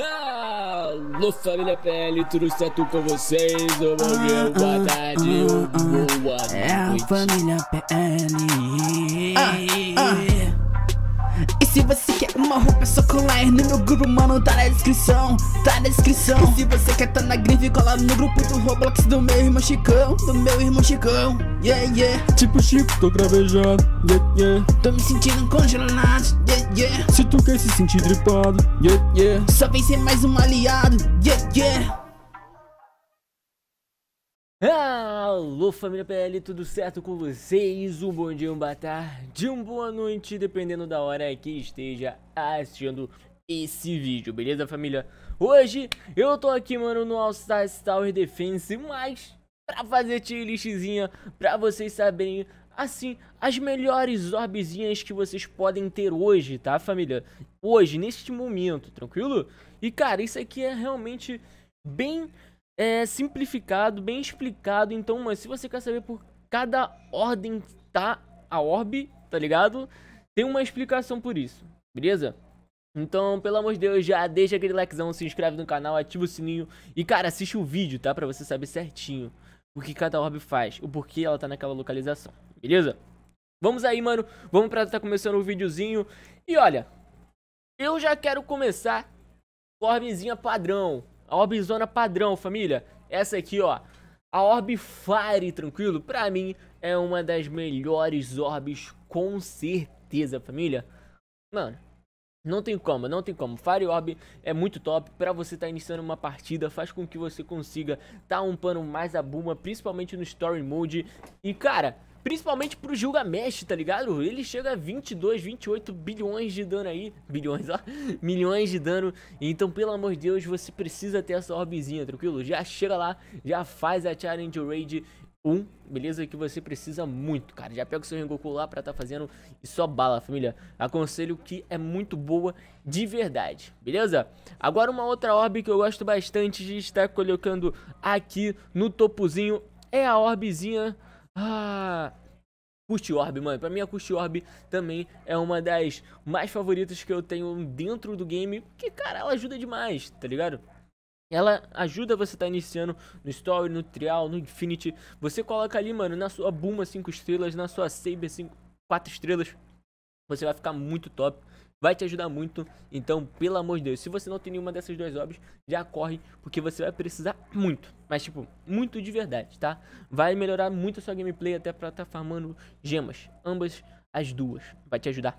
Alô ah, família PL, tudo certo com vocês? Bom dia, ah, boa ah, tarde, boa noite É a família PL E se você uma roupa só só colar no meu grupo, mano, tá na descrição Tá na descrição e se você quer tá na grife, cola no grupo do Roblox do meu irmão Chicão Do meu irmão Chicão, yeah, yeah Tipo Chico, tô gravejado, yeah, yeah Tô me sentindo congelado, yeah, yeah Se tu quer se sentir dripado, é yeah, yeah Só vem ser mais um aliado, yeah, yeah Alô família PL, tudo certo com vocês? Um bom dia, uma boa tarde, uma boa noite, dependendo da hora que esteja assistindo esse vídeo, beleza família? Hoje eu tô aqui, mano, no All Stars Tower Defense, mas pra fazer tier listzinha, pra vocês saberem, assim, as melhores orbezinhas que vocês podem ter hoje, tá família? Hoje, neste momento, tranquilo? E cara, isso aqui é realmente bem é, simplificado, bem explicado. Então, mano, se você quer saber por cada ordem tá a orb, tá ligado? Tem uma explicação por isso, beleza? Então, pelo amor de Deus, já deixa aquele likezão, se inscreve no canal, ativa o sininho e, cara, assiste o vídeo, tá? Pra você saber certinho o que cada orb faz, o porquê ela tá naquela localização, beleza? Vamos aí, mano, vamos pra tá começando o videozinho. E olha, eu já quero começar com a orbezinha padrão, a orbzona padrão, família. Essa aqui, ó. A Orb Fire, tranquilo? Pra mim, é uma das melhores orbs com certeza, família. Mano, não tem como, não tem como. Fire Orb é muito top para você estar tá iniciando uma partida, faz com que você consiga estar tá umpando mais a Buma, principalmente no Story Mode. E cara, Principalmente pro Gilgamesh, tá ligado? Ele chega a 22, 28 bilhões de dano aí. Bilhões, ó. Milhões de dano. Então, pelo amor de Deus, você precisa ter essa orbezinha, tranquilo? Já chega lá, já faz a Challenge Raid 1, beleza? Que você precisa muito, cara. Já pega o seu Rengoku lá pra tá fazendo e só bala, família. Aconselho que é muito boa de verdade, beleza? Agora uma outra orbe que eu gosto bastante de estar colocando aqui no topozinho é a orbezinha ah, Cust Orb, mano. Pra mim a Cust Orb também é uma das mais favoritas que eu tenho dentro do game. Que, cara, ela ajuda demais, tá ligado? Ela ajuda você a tá iniciando no Story, no Trial, no Infinity. Você coloca ali, mano, na sua Buma 5 estrelas, na sua Saber 5, 4 estrelas. Você vai ficar muito top vai te ajudar muito. Então, pelo amor de Deus, se você não tem nenhuma dessas duas obras, já corre, porque você vai precisar muito. Mas, tipo, muito de verdade, tá? Vai melhorar muito a sua gameplay até pra estar tá farmando gemas. Ambas as duas. Vai te ajudar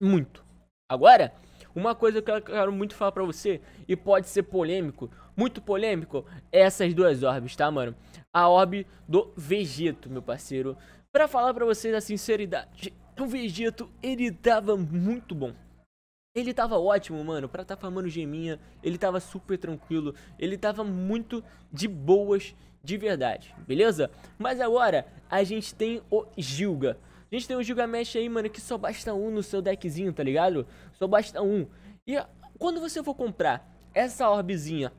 muito. Agora, uma coisa que eu quero muito falar pra você, e pode ser polêmico, muito polêmico, é essas duas orbes, tá, mano? A orbe do Vegeto, meu parceiro. Pra falar pra vocês a sinceridade, o Vegeto, ele tava muito bom. Ele tava ótimo, mano, pra tá farmando geminha, ele tava super tranquilo, ele tava muito de boas de verdade, beleza? Mas agora a gente tem o Gilga. A gente tem o Gilgamesh aí, mano, que só basta um no seu deckzinho, tá ligado? Só basta um. E ah, quando você for comprar essa orbezinha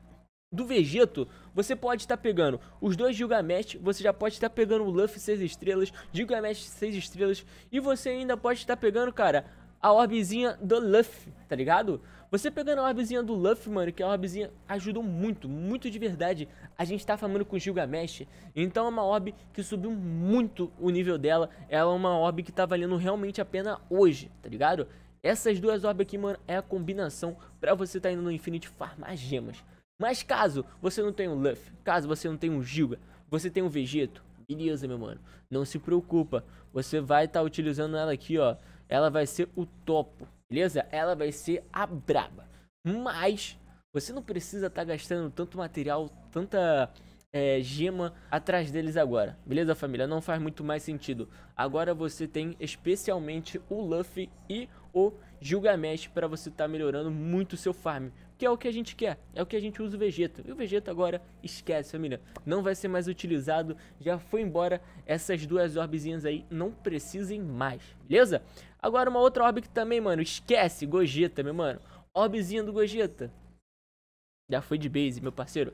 do Vegeto, você pode estar tá pegando os dois Gilgamesh, você já pode estar tá pegando o Luffy 6 estrelas, Gilgamesh 6 estrelas, e você ainda pode estar tá pegando, cara, a orbezinha do Luffy, tá ligado? Você pegando a orbezinha do Luffy, mano, que é a orbezinha ajudou muito, muito de verdade. A gente tá falando com Gilgamesh, então é uma orb que subiu muito o nível dela. Ela é uma orb que tá valendo realmente a pena hoje, tá ligado? Essas duas orbes aqui, mano, é a combinação pra você tá indo no Infinity farmar gemas. Mas caso você não tenha um Luffy, caso você não tenha um Gilga, você tem um Vegeto, beleza, meu mano. Não se preocupa, você vai estar tá utilizando ela aqui, ó ela vai ser o topo, beleza? Ela vai ser a braba. Mas você não precisa estar tá gastando tanto material, tanta é, gema atrás deles agora, beleza família? Não faz muito mais sentido. Agora você tem especialmente o Luffy e o Gilgamesh para você estar tá melhorando muito o seu farm. Que é o que a gente quer, é o que a gente usa o Vegeta. E o Vegeta agora, esquece família, não vai ser mais utilizado, já foi embora. Essas duas orbezinhas aí não precisem mais, beleza? Agora uma outra orb que também, mano, esquece, Gogeta, meu mano. Orbzinho do Gogeta. Já foi de base, meu parceiro.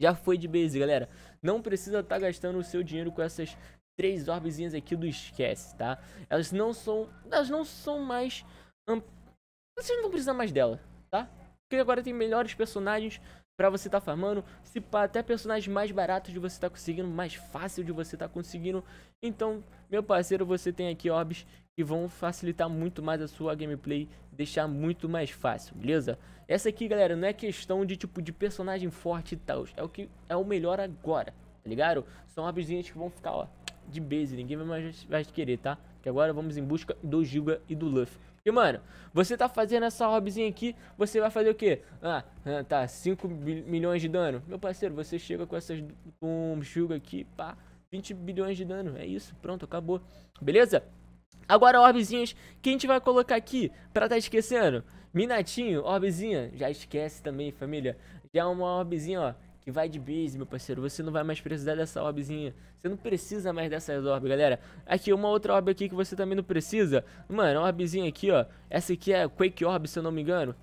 Já foi de base, galera. Não precisa estar tá gastando o seu dinheiro com essas três orbezinhas aqui do esquece, tá? Elas não são, elas não são mais, vocês não precisam mais dela, tá? Porque agora tem melhores personagens, para você estar tá farmando, se até personagens mais baratos de você estar tá conseguindo, mais fácil de você estar tá conseguindo. Então, meu parceiro, você tem aqui orbs que vão facilitar muito mais a sua gameplay, deixar muito mais fácil, beleza? Essa aqui, galera, não é questão de tipo de personagem forte e tal, é o que é o melhor agora, tá ligado? São orbzinhas que vão ficar, ó, de base, ninguém mais vai querer, tá? Que agora vamos em busca do Giga e do Luffy. E, mano, você tá fazendo essa orbzinha aqui, você vai fazer o quê? Ah, ah tá, 5 milhões de dano. Meu parceiro, você chega com essas. um chuga aqui, pá, 20 bilhões de dano. É isso, pronto, acabou. Beleza? Agora, orbzinhas que a gente vai colocar aqui pra tá esquecendo. Minatinho, orbzinha já esquece também, família. Já é uma orbzinha ó, que vai de base meu parceiro. Você não vai mais precisar dessa orbzinha. Você não precisa mais dessa orb, galera. Aqui, uma outra orb aqui que você também não precisa. Mano, a orbzinha aqui, ó. Essa aqui é Quake Orb, se eu não me engano.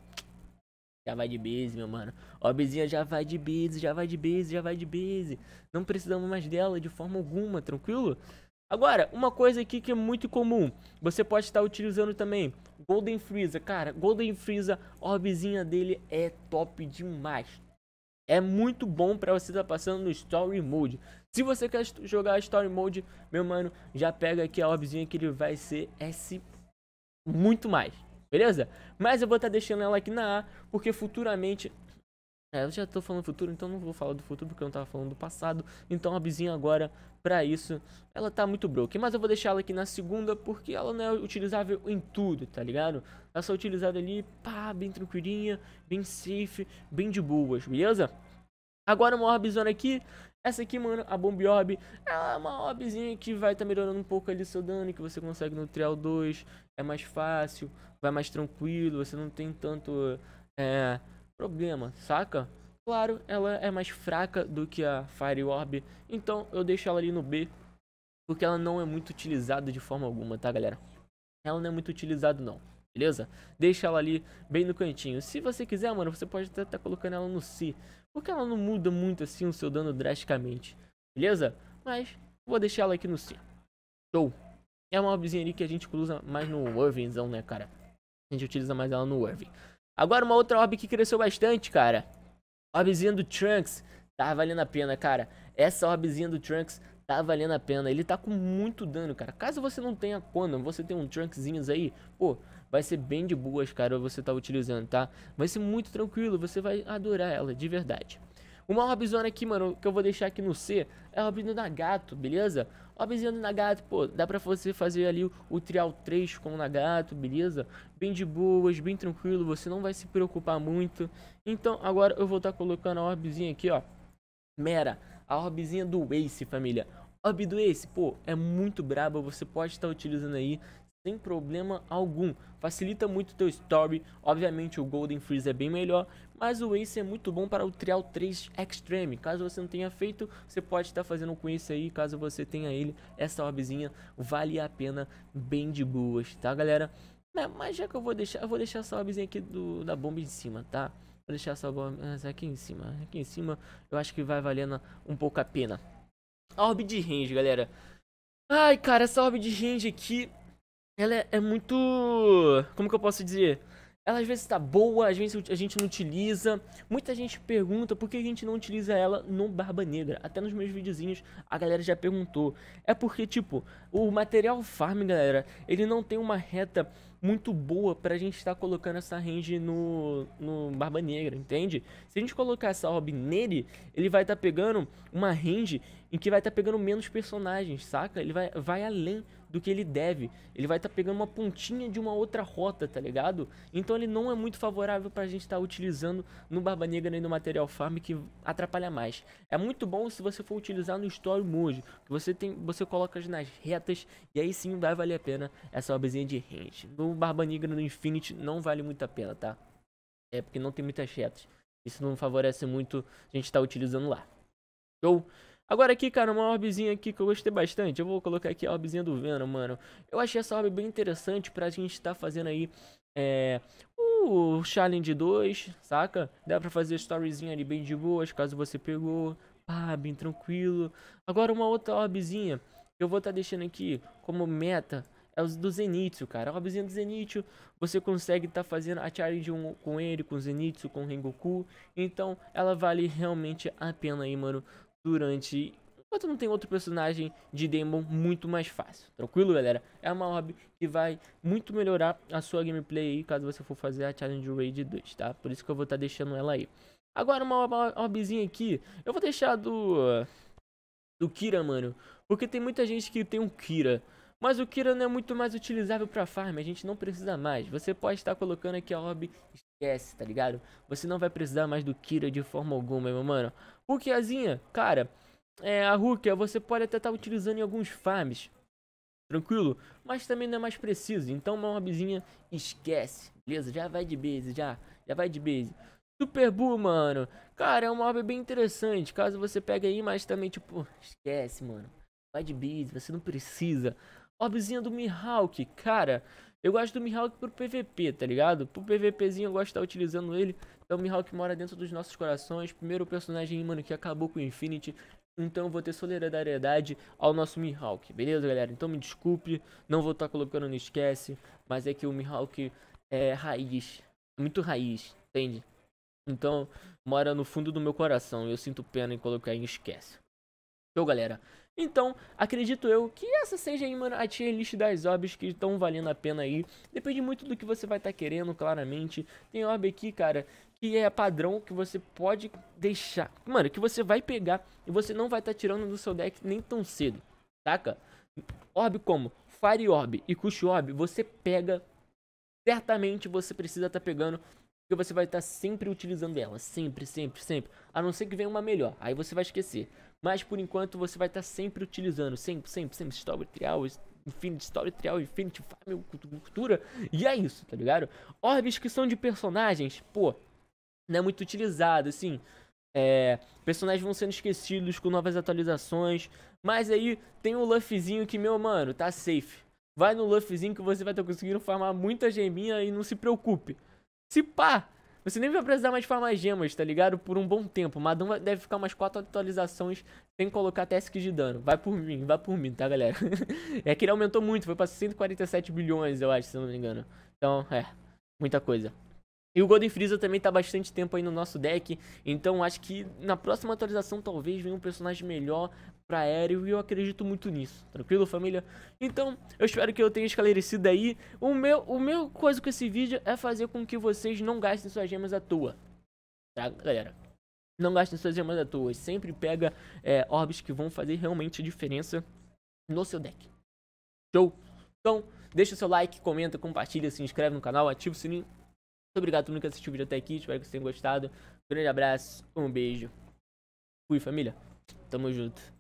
Já vai de base, meu mano. Orbzinha já vai de base, já vai de base, já vai de base. Não precisamos mais dela de forma alguma, tranquilo? Agora, uma coisa aqui que é muito comum, você pode estar utilizando também Golden Freeza, cara, Golden Freeza, orbzinha dele é top demais, é muito bom para você estar tá passando no Story Mode. Se você quer jogar Story Mode, meu mano, já pega aqui a orbzinha que ele vai ser S muito mais, beleza? Mas eu vou estar tá deixando ela aqui na A, porque futuramente é, eu já tô falando futuro, então não vou falar do futuro porque eu não tava falando do passado. Então a Bizinha agora, pra isso, ela tá muito broken. Mas eu vou deixar ela aqui na segunda porque ela não é utilizável em tudo, tá ligado? Ela só é utilizada ali, pá, bem tranquilinha, bem safe, bem de boas, beleza? Agora uma Orbzona aqui, essa aqui, mano, a Bomb Orb, ela é uma orbzinha que vai tá melhorando um pouco ali seu dano, que você consegue no Trial 2, é mais fácil, vai mais tranquilo, você não tem tanto, é problema, saca? Claro, ela é mais fraca do que a Fire Orb, então eu deixo ela ali no B, porque ela não é muito utilizada de forma alguma, tá galera? Ela não é muito utilizada não, beleza? Deixa ela ali bem no cantinho. Se você quiser, mano, você pode até estar tá colocando ela no C, porque ela não muda muito assim o seu dano drasticamente, beleza? Mas vou deixar ela aqui no C. Show! É uma mobzinha ali que a gente usa mais no Irvingzão, né, cara? A gente utiliza mais ela no Irving. Agora uma outra orb que cresceu bastante, cara. Orbzinha do Trunks. Tá valendo a pena, cara. Essa orbzinha do Trunks tá valendo a pena. Ele tá com muito dano, cara. Caso você não tenha Conan, você tem um Trunkzinhos aí, pô, vai ser bem de boas, cara, você tá utilizando, tá? Vai ser muito tranquilo, você vai adorar ela, de verdade. Uma orbzona aqui, mano, que eu vou deixar aqui no C, é a Robzona Nagato, beleza? do Nagato, pô, dá pra você fazer ali o, o trial 3 com o Nagato, beleza? Bem de boas, bem tranquilo, você não vai se preocupar muito. Então, agora eu vou estar tá colocando a orbzinha aqui, ó. Mera, a orbzinha do Ace, família. Orb do Ace, pô, é muito braba, você pode estar tá utilizando aí sem problema algum. Facilita muito o teu story. Obviamente o Golden Freeze é bem melhor, mas o Ace é muito bom para o Trial 3 Extreme. Caso você não tenha feito, você pode estar fazendo com esse aí, caso você tenha ele, essa orbzinha vale a pena bem de boas, tá galera? Né, mas já que eu vou deixar, eu vou deixar essa orbzinha aqui do, da bomba em cima, tá? Vou deixar essa bomba aqui em cima, aqui em cima, eu acho que vai valendo um pouco a pena. A orb de range, galera. Ai, cara, essa orb de range aqui, ela é, é muito... Como que eu posso dizer? Ela às vezes está boa, às vezes a gente não utiliza. Muita gente pergunta por que a gente não utiliza ela no Barba Negra. Até nos meus videozinhos a galera já perguntou. É porque, tipo, o material farm, galera, ele não tem uma reta muito boa pra gente estar tá colocando essa range no, no Barba Negra, entende? Se a gente colocar essa ob nele, ele vai estar tá pegando uma range em que vai estar tá pegando menos personagens, saca? Ele vai, vai além do que ele deve. Ele vai estar tá pegando uma pontinha de uma outra rota, tá ligado? Então ele não é muito favorável pra gente estar tá utilizando no Barba Negra nem no Material Farm, que atrapalha mais. É muito bom se você for utilizar no Story Mojo, que você, tem, você coloca nas retas, e aí sim vai valer a pena essa obzinha de range. No Barba Negra no Infinity não vale muito a pena, tá? É porque não tem muitas retas. Isso não favorece muito a gente estar tá utilizando lá. Show? Agora aqui, cara, uma orbzinha aqui que eu gostei bastante. Eu vou colocar aqui a orbzinha do Venom, mano. Eu achei essa orb bem interessante pra gente estar tá fazendo aí é, o Challenge 2, saca? Dá pra fazer storyzinha ali bem de boas, caso você pegou. Ah, bem tranquilo. Agora uma outra orbzinha que eu vou estar tá deixando aqui como meta é os do Zenitsu, cara. A orbzinha do Zenitsu, você consegue estar tá fazendo a challenge um, com ele, com o Zenitsu, com o Rengoku. Então, ela vale realmente a pena aí, mano, durante. Enquanto não tem outro personagem de Demon muito mais fácil. Tranquilo, galera? É uma orb que vai muito melhorar a sua gameplay aí caso você for fazer a Challenge Raid 2, tá? Por isso que eu vou estar tá deixando ela aí. Agora uma, uma orbzinha aqui. Eu vou deixar do. Do Kira, mano. Porque tem muita gente que tem um Kira. Mas o Kira não é muito mais utilizável para farm, a gente não precisa mais. Você pode estar colocando aqui a orb esquece, tá ligado? Você não vai precisar mais do Kira de forma alguma, meu mano. Rukiazinha, cara, é, a Rukia você pode até estar tá utilizando em alguns farms, tranquilo? Mas também não é mais preciso, então uma mobzinha esquece, beleza? Já vai de base, já, já vai de base. Super Bull, mano. Cara, é um mob bem interessante. Caso você pegue aí, mas também, tipo, esquece, mano. Vai de base, você não precisa. Mobzinha do Mihawk, cara. Eu gosto do Mihawk pro PVP, tá ligado? Pro PVPzinho eu gosto de estar tá utilizando ele. Então o Mihawk mora dentro dos nossos corações. Primeiro personagem, mano, que acabou com o Infinity. Então eu vou ter solidariedade ao nosso Mihawk, beleza, galera? Então me desculpe, não vou estar tá colocando no esquece. Mas é que o Mihawk é raiz. Muito raiz, entende? Então, mora no fundo do meu coração. Eu sinto pena em colocar em esquece. Show, galera. Então, acredito eu que essa seja aí, mano, a tier list das orbs que estão valendo a pena aí. Depende muito do que você vai estar tá querendo, claramente. Tem orb aqui, cara, que é padrão que você pode deixar. Mano, que você vai pegar e você não vai estar tá tirando do seu deck nem tão cedo, saca? Orb como Fire Orb e Cush Orb, você pega certamente você precisa estar tá pegando que você vai estar sempre utilizando ela. Sempre, sempre, sempre. A não ser que venha uma melhor. Aí você vai esquecer. Mas por enquanto você vai estar sempre utilizando. Sempre, sempre, sempre. Story Trial, Infinity Story Trial, Infinity Farm, Cultura. E é isso, tá ligado? Orbs que são de personagens, pô. Não é muito utilizado, assim. É, personagens vão sendo esquecidos com novas atualizações. Mas aí tem o um Luffyzinho que, meu mano, tá safe. Vai no Luffyzinho que você vai estar conseguindo farmar muita geminha e não se preocupe. Se pá, você nem vai precisar mais farmar gemas, tá ligado? Por um bom tempo. Madão deve ficar umas 4 atualizações sem colocar TSK de dano. Vai por mim, vai por mim, tá, galera? é que ele aumentou muito, foi pra 147 bilhões, eu acho, se não me engano. Então, é, muita coisa. E o Golden Freeza também tá bastante tempo aí no nosso deck, então acho que na próxima atualização talvez venha um personagem melhor pra aéreo e eu acredito muito nisso, tranquilo família? Então, eu espero que eu tenha esclarecido aí, o meu, o meu coisa com esse vídeo é fazer com que vocês não gastem suas gemas à toa, tá galera? Não gastem suas gemas à toa, sempre pega é, orbes que vão fazer realmente diferença no seu deck, show? Então, deixa o seu like, comenta, compartilha, se inscreve no canal, ativa o sininho obrigado a todo mundo que assistiu o vídeo até aqui. Espero que vocês tenham gostado. Um grande abraço, um beijo. Fui, família. Tamo junto.